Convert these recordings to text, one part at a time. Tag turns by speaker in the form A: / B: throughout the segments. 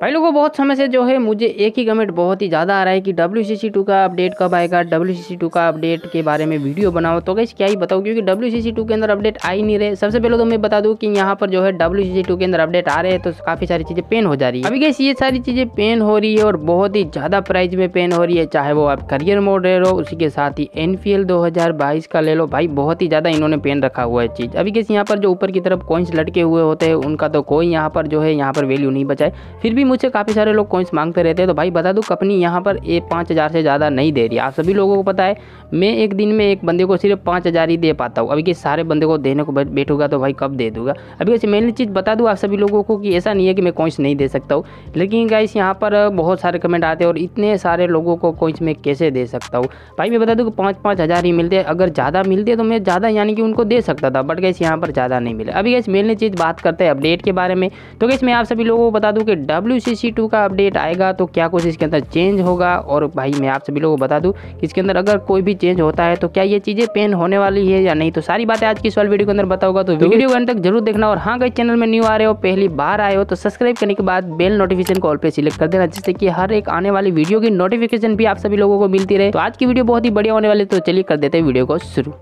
A: भाई लोगों बहुत समय से जो है मुझे एक ही कमेंट बहुत ही ज़्यादा आ रहा है कि डब्ल्यू सी टू का अपडेट कब आएगा डब्ल्यू सी टू का अपडेट के बारे में वीडियो बनाओ तो कैसे क्या ही बताओ क्योंकि डब्ल्यू सी टू के अंदर अपडेट आ ही नहीं रहे सबसे पहले तो मैं बता दूं कि यहाँ पर जो है डब्ल्यू सी सी टू के अंदर अपडेट आ रहे हैं तो काफ़ी सारी चीज़ें पेन हो जा रही है अभी कैसे ये सारी चीज़ें पेन हो रही है और बहुत ही ज़्यादा प्राइज में पेन हो रही है चाहे वो आप करियर मोड ले लो उसी के साथ ही एन पी एल दो हज़ार बाईस का ले लो भाई बहुत ही ज़्यादा इन्होंने पेन रखा हुआ है चीज़ अभी कैसे यहाँ पर जो ऊपर की तरफ कॉइन्स लटके हुए होते हैं उनका तो कोई यहाँ पर जो है यहाँ पर वैल्यू नहीं बचाए फिर भी भी मुझसे काफ़ी सारे लोग कॉइन्स मांगते रहते हैं तो भाई बता दूँ कंपनी यहाँ पर ये पाँच हज़ार से ज़्यादा नहीं दे रही आप सभी लोगों को पता है मैं एक दिन में एक बंदे को सिर्फ पाँच हज़ार ही दे पाता हूँ अभी के सारे बंदे को देने को बैठूंगा तो भाई कब दे दूँगा अभी कैसे मैंने चीज़ बता दूँ आप सभी लोगों को कि ऐसा नहीं है कि मैं कॉइन्स नहीं दे सकता हूँ लेकिन गाइस यहाँ पर बहुत सारे कमेंट आते हैं और इतने सारे लोगों को कॉइन्स मैं कैसे दे सकता हूँ भाई मैं बता दूँ कि पाँच पाँच ही मिलते हैं अगर ज़्यादा मिलते तो मैं ज़्यादा यानी कि उनको दे सकता था बट गैस यहाँ पर ज़्यादा नहीं मिले अभी गैस मेल चीज़ बात करते हैं अपडेट के बारे में तो गैस मैं आप सभी लोगों को बता दूँ कि डब्ल्यू डब्ल्यू सी टू का अपडेट आएगा तो क्या कुछ इसके अंदर चेंज होगा और भाई मैं आप सभी लोगों को बता दूँ कि इसके अंदर अगर कोई भी चेंज होता है तो क्या ये चीज़ें पेन होने वाली है या नहीं तो सारी बातें आज की इस वाली वीडियो के अंदर बताऊंगा तो वीडियो तो अंत तक जरूर देखना और हाँ कहीं चैनल में न्यू आ रहे हो पहली बार आए हो तो सब्सक्राइब करने के बाद बेल नोटिफिकेशन कॉल पर सिलेक्ट कर देना जिससे कि हर एक आने वाली वीडियो की नोटिफिकेशन भी आप सभी लोगों को मिलती रहे तो आज की वीडियो बहुत ही बढ़िया होने वाली तो चलिए कर देते हैं वीडियो को शुरू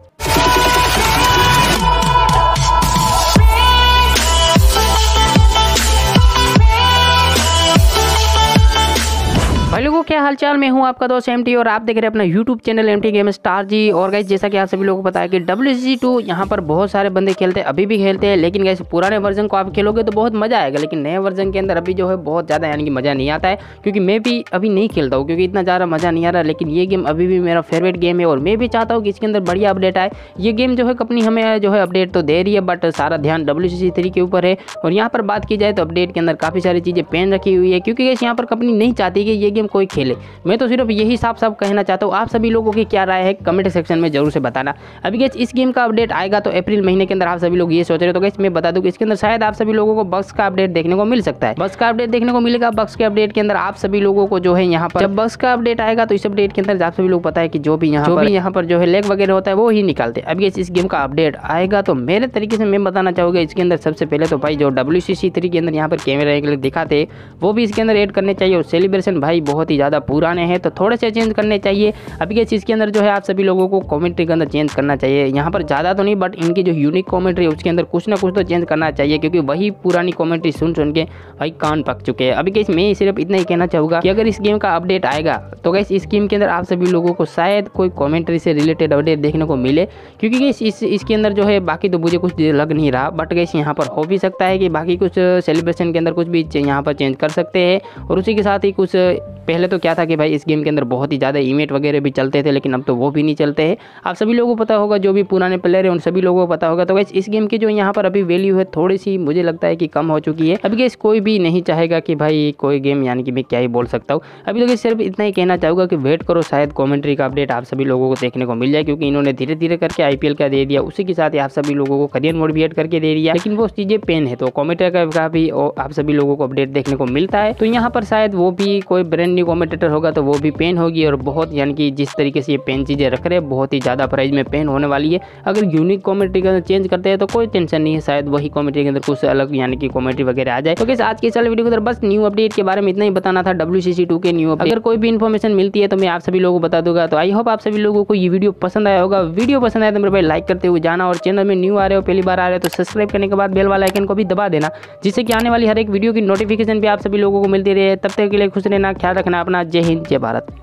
A: भाई लोगों क्या हालचाल मैं हूं आपका दोस्त एमटी और आप देख रहे हैं अपना YouTube channel MT game star जी और गाइज जैसा कि आप सभी लोगों को पता है कि डब्ल्यू जी टू यहाँ पर बहुत सारे बंदे खेलते हैं अभी भी खेलते हैं लेकिन गैस पुराने वर्जन को आप खेलोगे तो बहुत मजा आएगा लेकिन नए वर्जन के अंदर अभी जो है बहुत ज़्यादा यानी कि मज़ा नहीं आता है क्योंकि मैं भी अभी नहीं खेलता हूँ क्योंकि इतना ज़्यादा मज़ा नहीं आ रहा लेकिन ये गेम अभी भी मेरा फेवरेट गेम है और मैं भी चाहता हूँ कि इसके अंदर बढ़िया अपडेट आए ये गेम जो है कंपनी हमें जो है अपडेट तो दे रही है बट सारा ध्यान डब्ल्यू थ्री के ऊपर है और यहाँ पर बात की जाए तो अपडेट के अंदर काफ़ी सारी चीज़ें पेन रखी हुई है क्योंकि यहाँ पर कंपनी नहीं चाहती कि ये गेम गेम कोई खेले मैं तो सिर्फ यही साफ साफ कहना चाहता हूँ आप सभी लोगों की क्या राय है कमेंट सेक्शन में जरूर से बताना अभी गैस इस गेम का अपडेट आएगा तो अप्रैल महीने के अंदर आप सभी लोग ये सोच रहे हो तो गैस मैं बता दूँ इसके अंदर शायद आप सभी लोगों को बक्स का अपडेट देखने को मिल सकता है बक्स का अपडेट देखने को मिलेगा बक्स के अपडेट के अंदर आप सभी लोगों को जो है यहाँ पर जब बक्स का अपडेट आएगा तो इस अपडेट के अंदर आप सभी लोग पता है कि जो भी यहाँ पर यहाँ पर जो है लेग वगैरह होता है वो ही निकालते हैं अभी इस गेम का अपडेट आएगा तो मेरे तरीके से मैं बताना चाहूँगा इसके अंदर सबसे पहले तो भाई जो डब्ल्यू सी के अंदर यहाँ पर कैमरा दिखाते वो भी इसके अंदर एड करने चाहिए और सेलिब्रेशन भाई बहुत ही ज़्यादा पुराने हैं तो थोड़े से चेंज करने चाहिए अभी के चीज़ के अंदर जो है आप सभी लोगों को कॉमेंट्री के अंदर चेंज करना चाहिए यहाँ पर ज़्यादा तो नहीं बट इनकी जो यूनिक कॉमेंट्री है उसके अंदर कुछ ना कुछ तो चेंज करना चाहिए क्योंकि वही पुरानी कॉमेंट्री सुन सुन के भाई कान पक चुके हैं अभी के मैं सिर्फ इतना ही कहना चाहूँगा कि अगर इस गेम का अपडेट आएगा तो गैस इस स्कीम के अंदर आप सभी लोगों को शायद कोई कॉमेंट्री से रिलेटेड अपडेट देखने को मिले क्योंकि गैस इस इसके अंदर जो है बाकी तो मुझे कुछ लग नहीं रहा बट गैस यहाँ पर हो भी सकता है कि बाकी कुछ सेलिब्रेशन के अंदर कुछ भी यहाँ पर चेंज कर सकते हैं और उसी के साथ ही कुछ पहले तो क्या था कि भाई इस गेम के अंदर बहुत ही ज़्यादा इवेंट वगैरह भी चलते थे लेकिन अब तो वो भी नहीं चलते हैं आप सभी लोगों को पता होगा जो भी पुराने प्लेयर हैं उन सभी लोगों को पता होगा तो गैस इस गेम की जो यहाँ पर अभी वैल्यू है थोड़ी सी मुझे लगता है कि कम हो चुकी है अभी गैस कोई भी नहीं चाहेगा कि भाई कोई गेम यानी कि मैं क्या ही बोल सकता हूँ अभी तो सिर्फ इतना ही कहना कहना चाहूँगा कि वेट करो शायद कॉमेंट्री का अपडेट आप सभी लोगों को देखने को मिल जाए क्योंकि इन्होंने धीरे धीरे करके आई का दे दिया उसी के साथ आप सभी लोगों को करियर मोटिवेट करके दे दिया लेकिन वो चीज़ें पेन है तो कॉमेंटर का भी आप सभी लोगों को अपडेट देखने को मिलता है तो यहाँ पर शायद वो भी कोई ब्रांड न्यू कॉमेंटेटर होगा तो वो भी पेन होगी और बहुत यानी कि जिस तरीके से ये पेन चीज़ें रख रहे हैं बहुत ही ज़्यादा प्राइस में पेन होने वाली है अगर यूनिक कॉमेंट्री के अंदर चेंज करते हैं तो कोई टेंशन नहीं है शायद वही कॉमेंट्री के अंदर कुछ अलग यानी कि कॉमेंट्री वगैरह आ जाए तो आज के चल वीडियो के अंदर बस न्यू अपडेट के बारे में इतना ही बताना था डब्ल्यू के न्यू अगर कोई भी इन्फॉर्मेशन नोटिफिकेशन मिलती है तो मैं आप सभी लोगों को बता दूंगा तो आई होप आप सभी लोगों को ये वीडियो पसंद आया होगा वीडियो पसंद आया तो मेरे भाई लाइक करते हुए जाना और चैनल में न्यू आ रहे हो पहली बार आ रहे हो तो सब्सक्राइब करने के बाद बेल वाला आइकन को भी दबा देना जिससे कि आने वाली हर एक वीडियो की नोटिफिकेशन भी आप सभी लोगों को मिलती रहे तब तक के लिए खुश रहना ख्याल रखना अपना जय हिंद जय भारत